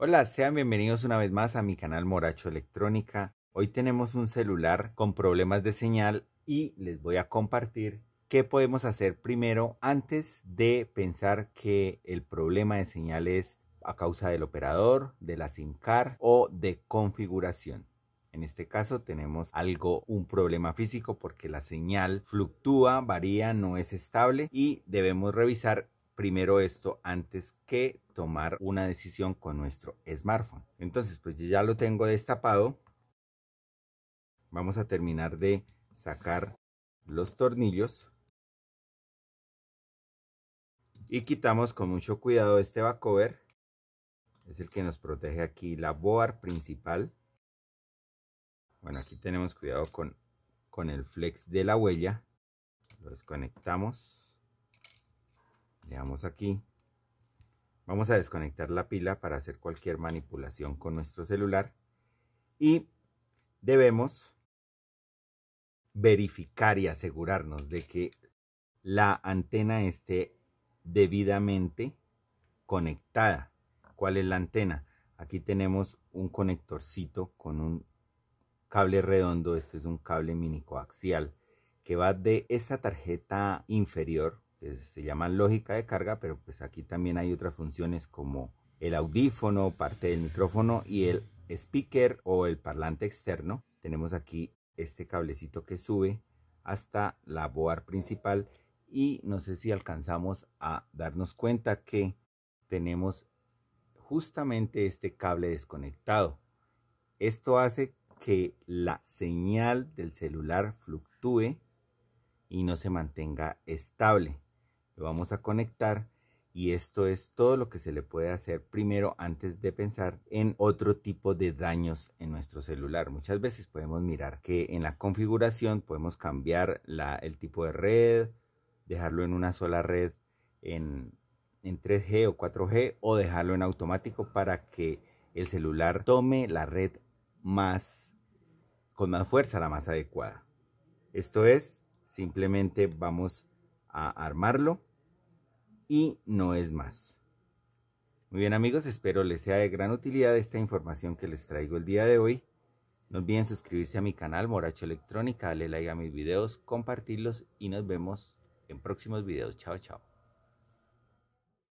Hola, sean bienvenidos una vez más a mi canal Moracho Electrónica. Hoy tenemos un celular con problemas de señal y les voy a compartir qué podemos hacer primero antes de pensar que el problema de señal es a causa del operador, de la SIM card o de configuración. En este caso tenemos algo, un problema físico porque la señal fluctúa, varía, no es estable y debemos revisar primero esto antes que tomar una decisión con nuestro smartphone. Entonces, pues ya lo tengo destapado. Vamos a terminar de sacar los tornillos. Y quitamos con mucho cuidado este back Es el que nos protege aquí la board principal. Bueno, aquí tenemos cuidado con, con el flex de la huella. Lo desconectamos le aquí vamos a desconectar la pila para hacer cualquier manipulación con nuestro celular y debemos verificar y asegurarnos de que la antena esté debidamente conectada. ¿Cuál es la antena? Aquí tenemos un conectorcito con un cable redondo, esto es un cable minicoaxial que va de esa tarjeta inferior se llaman lógica de carga, pero pues aquí también hay otras funciones como el audífono, parte del micrófono y el speaker o el parlante externo. Tenemos aquí este cablecito que sube hasta la board principal y no sé si alcanzamos a darnos cuenta que tenemos justamente este cable desconectado. Esto hace que la señal del celular fluctúe y no se mantenga estable lo vamos a conectar y esto es todo lo que se le puede hacer primero antes de pensar en otro tipo de daños en nuestro celular. Muchas veces podemos mirar que en la configuración podemos cambiar el tipo de red, dejarlo en una sola red en, en 3G o 4G o dejarlo en automático para que el celular tome la red más con más fuerza, la más adecuada. Esto es, simplemente vamos a armarlo y no es más. Muy bien amigos, espero les sea de gran utilidad esta información que les traigo el día de hoy. No olviden suscribirse a mi canal Moracho Electrónica, darle like a mis videos, compartirlos y nos vemos en próximos videos. Chao, chao.